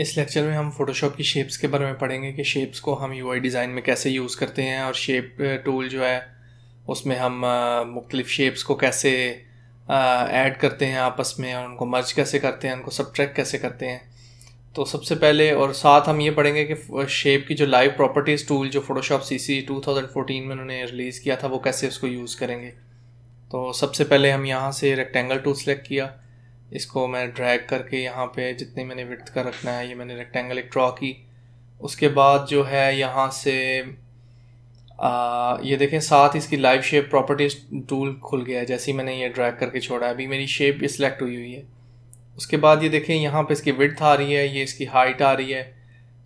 इस लेक्चर में हम फोटोशॉप की शेप्स के बारे में पढ़ेंगे कि शेप्स को हम यू डिज़ाइन में कैसे यूज़ करते हैं और शेप टूल uh, जो है उसमें हम uh, मुख्तलिफ शेप्स को कैसे ऐड uh, करते हैं आपस में और उनको मर्ज कैसे करते हैं उनको सब कैसे करते हैं तो सबसे पहले और साथ हम ये पढ़ेंगे कि शेप की जो लाइव प्रॉपर्टीज़ टूल जो फोटोशॉप सी सी टू थाउजेंड में उन्होंने रिलीज़ किया था वो कैसे उसको यूज़ करेंगे तो सबसे पहले हम यहाँ से रेक्टेंगल टूल सेलेक्ट किया इसको मैं ड्रैग करके यहाँ पे जितनी मैंने विथ का रखना है ये मैंने रेक्टेंगल एक ड्रॉ की उसके बाद जो है यहाँ से आ, ये देखें साथ इसकी लाइव शेप प्रॉपर्टीज टूल खुल गया है जैसे ही मैंने ये ड्रैग करके छोड़ा है अभी मेरी शेप सिलेक्ट हुई हुई है उसके बाद ये देखें यहाँ पे इसकी विथ आ रही है ये इसकी हाइट आ रही है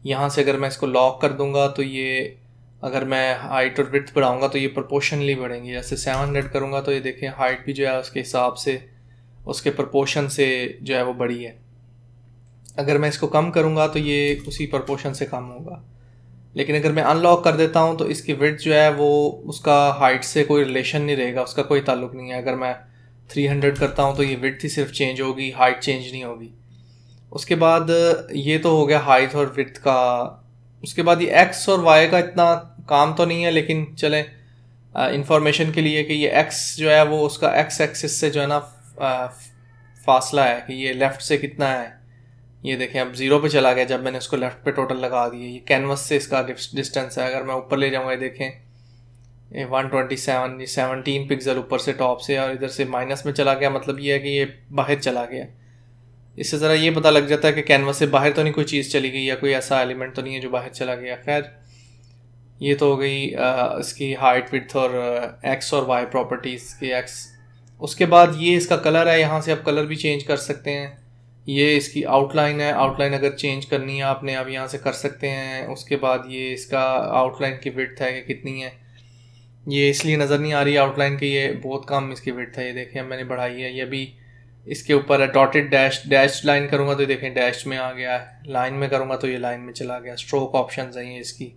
यहाँ से अगर मैं इसको लॉक कर दूंगा तो ये अगर मैं हाइट और विथ बढ़ाऊँगा तो ये प्रोपोर्शनली बढ़ेंगी जैसे सेवन हंड्रेड करूँगा तो ये देखें हाइट भी जो है उसके हिसाब से उसके प्रपोशन से जो है वो बड़ी है अगर मैं इसको कम करूँगा तो ये उसी प्रपोशन से कम होगा लेकिन अगर मैं अनलॉक कर देता हूँ तो इसकी विथ जो है वो उसका हाइट से कोई रिलेशन नहीं रहेगा उसका कोई ताल्लुक नहीं है अगर मैं 300 करता हूँ तो ये विड्थ ही सिर्फ चेंज होगी हाइट चेंज नहीं होगी उसके बाद ये तो हो गया हाइट और विथ का उसके बाद ये एक्स और वाई का इतना काम तो नहीं है लेकिन चलें इंफॉर्मेशन के लिए कि ये एक्स जो है वो उसका एक्स एक्सिस से जो है ना फासला है कि ये लेफ़्ट से कितना है ये देखें अब ज़ीरो पे चला गया जब मैंने इसको लेफ़्ट पे टोटल लगा दिया ये कैनवस से इसका डिस्टेंस है अगर मैं ऊपर ले जाऊँगा ये देखें ये वन ट्वेंटी सेवन ये सेवनटीन पिक्सल ऊपर से टॉप से और इधर से माइनस में चला गया मतलब ये है कि ये बाहर चला गया इससे ज़रा ये पता लग जाता है कि कैनवस से बाहर तो नहीं कोई चीज़ चली गई या कोई ऐसा एलिमेंट तो नहीं है जो बाहर चला गया खैर ये तो हो गई आ, इसकी हाइट विथ और एक्स और वाई प्रॉपर्टीज़ की एक्स उसके बाद ये इसका कलर है यहाँ से आप कलर भी चेंज कर सकते हैं ये इसकी आउटलाइन है आउटलाइन अगर चेंज करनी है आपने आप यहाँ से कर सकते हैं उसके बाद ये इसका आउटलाइन की विथ है कि कितनी है ये इसलिए नज़र नहीं आ रही आउटलाइन की ये बहुत कम इसकी विथ है ये देखें मैंने बढ़ाई है ये भी इसके ऊपर है डॉटेड डैश डैश लाइन करूँगा तो ये देखें डैश में आ गया है लाइन में करूँगा तो ये लाइन में चला गया स्ट्रोक ऑप्शन है ये इसकी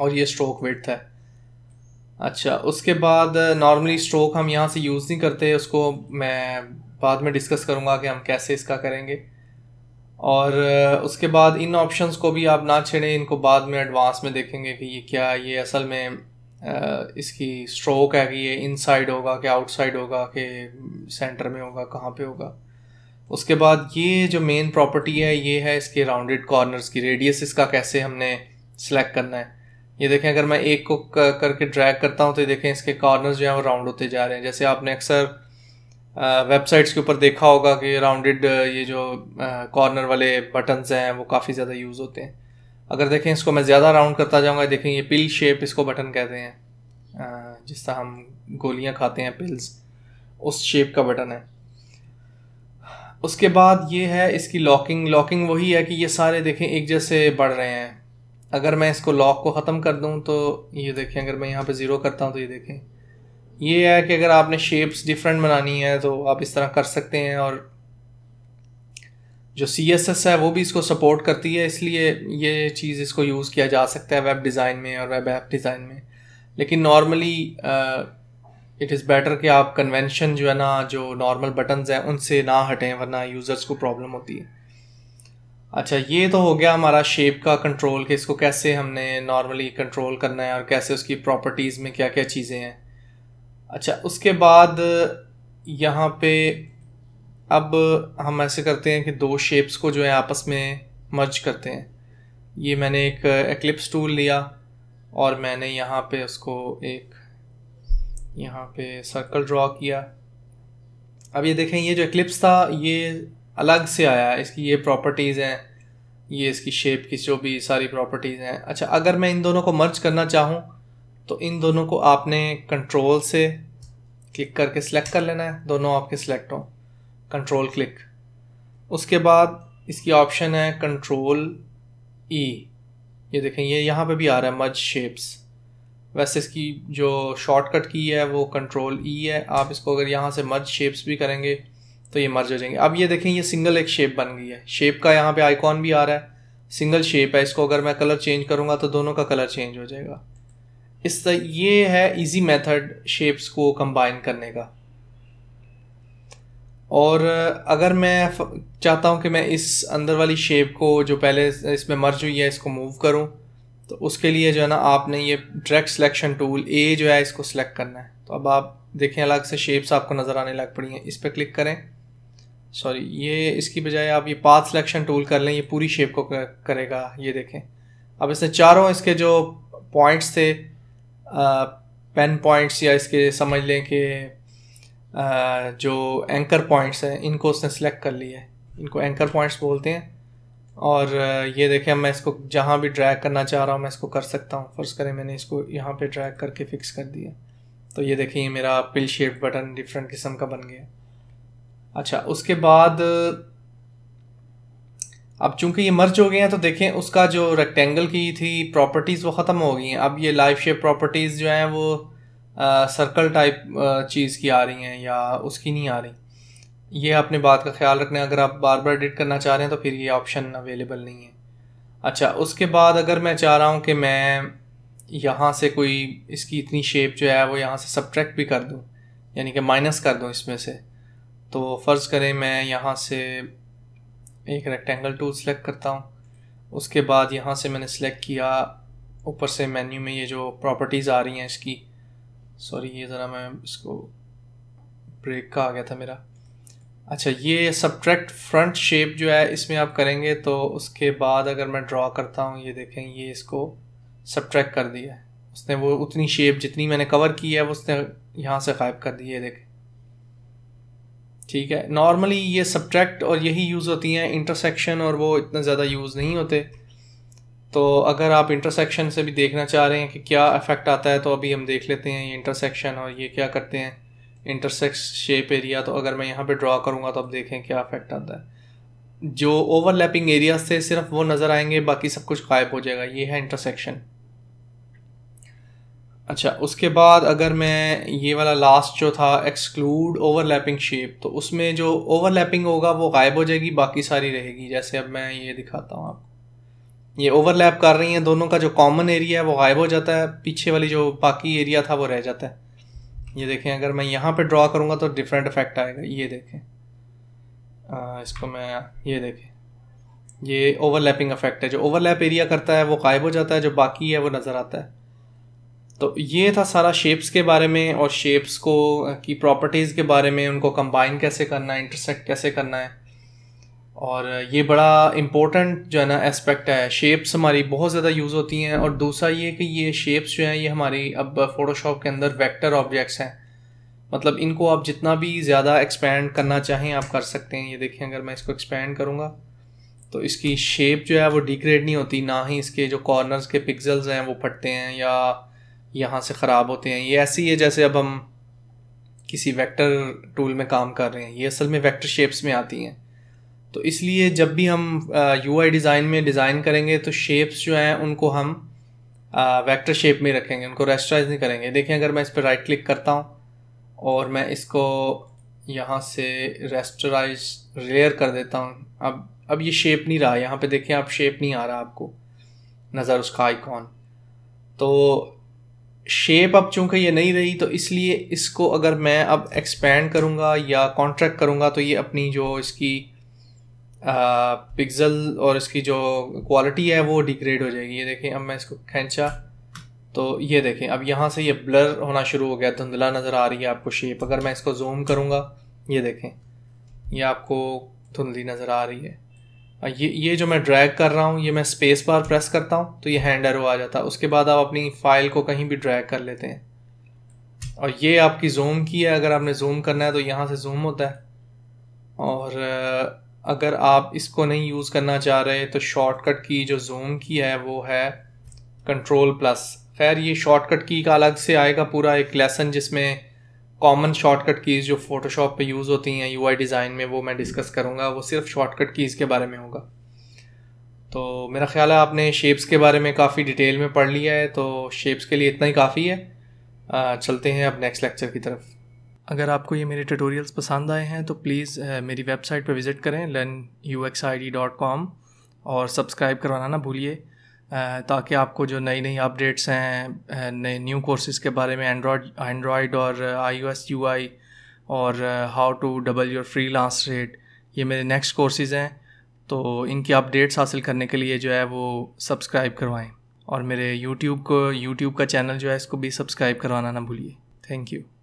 और ये स्ट्रोक विथ है अच्छा उसके बाद नॉर्मली uh, स्ट्रोक हम यहाँ से यूज़ नहीं करते उसको मैं बाद में डिस्कस करूँगा कि हम कैसे इसका करेंगे और uh, उसके बाद इन ऑप्शंस को भी आप ना छेड़ें इनको बाद में एडवांस में देखेंगे कि ये क्या ये असल में uh, इसकी स्ट्रोक है कि ये इनसाइड होगा कि आउटसाइड होगा कि सेंटर में होगा कहाँ पे होगा उसके बाद ये जो मेन प्रॉपर्टी है ये है इसके राउंडेड कॉर्नर्स की रेडियस इसका कैसे हमने सेलेक्ट करना है ये देखें अगर मैं एक को करके ड्रैग करता हूँ तो ये देखें इसके कॉर्नर्स जो हैं वो राउंड होते जा रहे हैं जैसे आपने अक्सर वेबसाइट्स के ऊपर देखा होगा कि राउंडेड ये जो कॉर्नर वाले बटन्स हैं वो काफ़ी ज़्यादा यूज़ होते हैं अगर देखें इसको मैं ज़्यादा राउंड करता जाऊँगा देखें ये पिल शेप इसको बटन कहते हैं जिस तरह हम गोलियाँ खाते हैं पिल्स उस शेप का बटन है उसके बाद ये है इसकी लॉकिंग लॉकिंग वही है कि ये सारे देखें एक जैसे बढ़ रहे हैं अगर मैं इसको लॉक को ख़त्म कर दूं तो ये देखें अगर मैं यहाँ पे ज़ीरो करता हूँ तो ये देखें ये है कि अगर आपने शेप्स डिफरेंट बनानी है तो आप इस तरह कर सकते हैं और जो सी एस एस है वो भी इसको सपोर्ट करती है इसलिए ये चीज़ इसको यूज़ किया जा सकता है वेब डिज़ाइन में और वेब ऐप डिज़ाइन में लेकिन नॉर्मली इट इज़ बेटर कि आप कन्वेंशन जो है ना जो नॉर्मल बटन्स हैं उनसे ना हटें वरना यूज़र्स को प्रॉब्लम होती है अच्छा ये तो हो गया हमारा शेप का कंट्रोल कि इसको कैसे हमने नॉर्मली कंट्रोल करना है और कैसे उसकी प्रॉपर्टीज़ में क्या क्या चीज़ें हैं अच्छा उसके बाद यहाँ पे अब हम ऐसे करते हैं कि दो शेप्स को जो है आपस में मर्ज करते हैं ये मैंने एक एक्लिप्स टूल लिया और मैंने यहाँ पे उसको एक यहाँ पे सर्कल ड्रॉ किया अब ये देखें ये जो एक्लिप्स था ये अलग से आया है इसकी ये प्रॉपर्टीज़ हैं ये इसकी शेप की जो भी सारी प्रॉपर्टीज़ हैं अच्छा अगर मैं इन दोनों को मर्ज करना चाहूँ तो इन दोनों को आपने कंट्रोल से क्लिक करके सेलेक्ट कर लेना है दोनों आपके सेलेक्ट हों कंट्रोल क्लिक उसके बाद इसकी ऑप्शन है कंट्रोल ई e। ये देखें ये यहाँ पे भी आ रहा है मर्ज शेप्स वैसे इसकी जो शॉर्टकट की है वो कंट्रोल ई e है आप इसको अगर यहाँ से मर्ज शेप्स भी करेंगे तो ये मर्ज हो जाएंगे अब ये देखें ये सिंगल एक शेप बन गई है शेप का यहाँ पे आइकॉन भी आ रहा है सिंगल शेप है इसको अगर मैं कलर चेंज करूँगा तो दोनों का कलर चेंज हो जाएगा इस ये है इजी मेथड शेप्स को कंबाइन करने का और अगर मैं चाहता हूँ कि मैं इस अंदर वाली शेप को जो पहले इसमें मर्ज हुई है इसको मूव करूँ तो उसके लिए जो है ना आपने ये डायरेक्ट सिलेक्शन टूल ए जो है इसको सिलेक्ट करना है तो अब आप देखें अलग से शेप्स आपको नज़र आने लग पड़ी हैं इस पर क्लिक करें सॉरी ये इसकी बजाय आप ये पाथ सिलेक्शन टूल कर लें ये पूरी शेप को करेगा ये देखें अब इसने चारों इसके जो पॉइंट्स थे पेन पॉइंट्स या इसके समझ लें कि जो एंकर पॉइंट्स हैं इनको उसने सेलेक्ट कर लिया है इनको एंकर पॉइंट्स बोलते हैं और ये देखें मैं इसको जहाँ भी ड्रैग करना चाह रहा हूँ मैं इसको कर सकता हूँ फ़र्ज़ करें मैंने इसको यहाँ पे ड्रैग करके फ़िक्स कर दिया तो ये देखें ये मेरा पिल शेप बटन डिफरेंट किस्म का बन गया अच्छा उसके बाद अब चूंकि ये मर्ज हो गए हैं तो देखें उसका जो रेक्टेंगल की थी प्रॉपर्टीज़ वो ख़त्म हो गई हैं अब ये लाइफ शेप प्रॉपर्टीज़ जो हैं वो आ, सर्कल टाइप चीज़ की आ रही हैं या उसकी नहीं आ रही ये अपने बात का ख्याल रखना अगर आप बार बार एडिट करना चाह रहे हैं तो फिर ये ऑप्शन अवेलेबल नहीं है अच्छा उसके बाद अगर मैं चाह रहा हूँ कि मैं यहाँ से कोई इसकी इतनी शेप जो है वो यहाँ से सब्ट्रैक्ट भी कर दूँ यानी कि माइनस कर दूँ इसमें से तो फ़र्ज़ करें मैं यहाँ से एक रेक्टेंगल टूल सेलेक्ट करता हूँ उसके बाद यहाँ से मैंने सेलेक्ट किया ऊपर से मेन्यू में ये जो प्रॉपर्टीज़ आ रही हैं इसकी सॉरी ये ज़रा मैं इसको ब्रेक का आ गया था मेरा अच्छा ये सब्ट्रैक्ट फ्रंट शेप जो है इसमें आप करेंगे तो उसके बाद अगर मैं ड्रॉ करता हूँ ये देखें ये इसको सब्ट्रैक्ट कर दिया है उसने वो उतनी शेप जितनी मैंने कवर की है वो उसने यहाँ से गायब कर दी है देखें ठीक है नॉर्मली ये सब्ट्रैक्ट और यही यूज़ होती हैं इंटरसेक्शन और वो इतना ज़्यादा यूज़ नहीं होते तो अगर आप इंटरसेक्शन से भी देखना चाह रहे हैं कि क्या इफ़ेक्ट आता है तो अभी हम देख लेते हैं ये इंटरसेक्शन और ये क्या करते हैं इंटरसेक्स शेप एरिया तो अगर मैं यहाँ पे ड्रा करूँगा तो अब देखें क्या इफ़ेक्ट आता है जो ओवरलैपिंग एरियाज थे सिर्फ वो नज़र आएंगे बाकी सब कुछ गायब हो जाएगा ये है इंटरसेक्शन अच्छा उसके बाद अगर मैं ये वाला लास्ट जो था एक्सक्लूड ओवरलैपिंग शेप तो उसमें जो ओवरलैपिंग होगा वो गायब हो जाएगी बाकी सारी रहेगी जैसे अब मैं ये दिखाता हूँ आपको ये ओवरलैप कर रही हैं दोनों का जो कॉमन एरिया है वो गायब हो जाता है पीछे वाली जो बाकी एरिया था वो रह जाता है ये देखें अगर मैं यहाँ पे ड्रा करूँगा तो डिफरेंट इफेक्ट आएगा ये देखें आ, इसको मैं ये देखें ये ओवरलैपिंग इफेक्ट है जो ओवरलैप एरिया करता है वो गायब हो जाता है जो बाकी है वो नज़र आता है तो ये था सारा शेप्स के बारे में और शेप्स को की प्रॉपर्टीज़ के बारे में उनको कंबाइन कैसे करना है इंटरसेक्ट कैसे करना है और ये बड़ा इम्पोर्टेंट जो है ना एस्पेक्ट है शेप्स हमारी बहुत ज़्यादा यूज़ होती हैं और दूसरा ये कि ये शेप्स जो हैं ये हमारी अब फ़ोटोशॉप के अंदर वेक्टर ऑब्जेक्ट्स हैं मतलब इनको आप जितना भी ज़्यादा एक्सपेंड करना चाहें आप कर सकते हैं ये देखें अगर मैं इसको एक्सपेंड करूँगा तो इसकी शेप जो है वो डिग्रेड नहीं होती ना ही इसके जो कॉर्नर्स के पिक्सल्स हैं वो फटते हैं या यहाँ से ख़राब होते हैं ये ऐसे ही है जैसे अब हम किसी वेक्टर टूल में काम कर रहे हैं ये असल में वेक्टर शेप्स में आती हैं तो इसलिए जब भी हम यू आई डिज़ाइन में डिज़ाइन करेंगे तो शेप्स जो हैं उनको हम वेक्टर शेप में रखेंगे उनको रेस्टराइज नहीं करेंगे देखें अगर मैं इस पर राइट क्लिक करता हूँ और मैं इसको यहाँ से रेस्टराइज रेयर कर देता हूँ अब अब ये शेप नहीं रहा यहाँ पे देखें आप शेप नहीं आ रहा आपको नज़र उसका आइकॉन तो शेप अब चूंकि ये नहीं रही तो इसलिए इसको अगर मैं अब एक्सपेंड करूँगा या कॉन्ट्रैक्ट करूँगा तो ये अपनी जो इसकी पिक्सल और इसकी जो क्वालिटी है वो डिग्रेड हो जाएगी ये देखें अब मैं इसको खींचा तो ये देखें अब यहाँ से ये ब्लर होना शुरू हो गया धुंधला नज़र आ रही है आपको शेप अगर मैं इसको जूम करूँगा ये देखें ये आपको धुंधली नज़र आ रही है हाँ, ये ये जो मैं ड्रैग कर रहा हूँ ये मैं स्पेस बार प्रेस करता हूँ तो ये हैंड एरो आ जाता है उसके बाद आप अपनी फाइल को कहीं भी ड्रैग कर लेते हैं और ये आपकी जूम की है अगर आपने जूम करना है तो यहाँ से जूम होता है और अगर आप इसको नहीं यूज़ करना चाह रहे तो शॉर्टकट की जो जूम की है वो है कंट्रोल प्लस खैर ये शॉर्टकट की का अलग से आएगा पूरा एक लेसन जिसमें कॉमन शॉर्टकट कीज़ जो फोटोशॉप पे यूज़ होती हैं आई डिज़ाइन में वो मैं डिस्कस करूँगा वो सिर्फ शॉर्टकट कीज़ के बारे में होगा तो मेरा ख्याल है आपने शेप्स के बारे में काफ़ी डिटेल में पढ़ लिया है तो शेप्स के लिए इतना ही काफ़ी है चलते हैं अब नेक्स्ट लेक्चर की तरफ अगर आपको ये मेरे ट्यूटोरियल्स पसंद आए हैं तो प्लीज़ मेरी वेबसाइट पर विज़िट करें लर्न यू और सब्सक्राइब करवाना ना भूलिए ताकि आपको जो नई नई अपडेट्स हैं नए न्यू कोर्सेज़ के बारे में एंड्रॉयड एंड्रॉयड और आई ओ एस यू आई और how to double your freelance rate ये मेरे नेक्स्ट कोर्सेज़ हैं तो इनकी अपडेट्स हासिल करने के लिए जो है वो सब्सक्राइब करवाएं और मेरे यूट्यूब को यूट्यूब का चैनल जो है इसको भी सब्सक्राइब करवाना ना भूलिए थैंक यू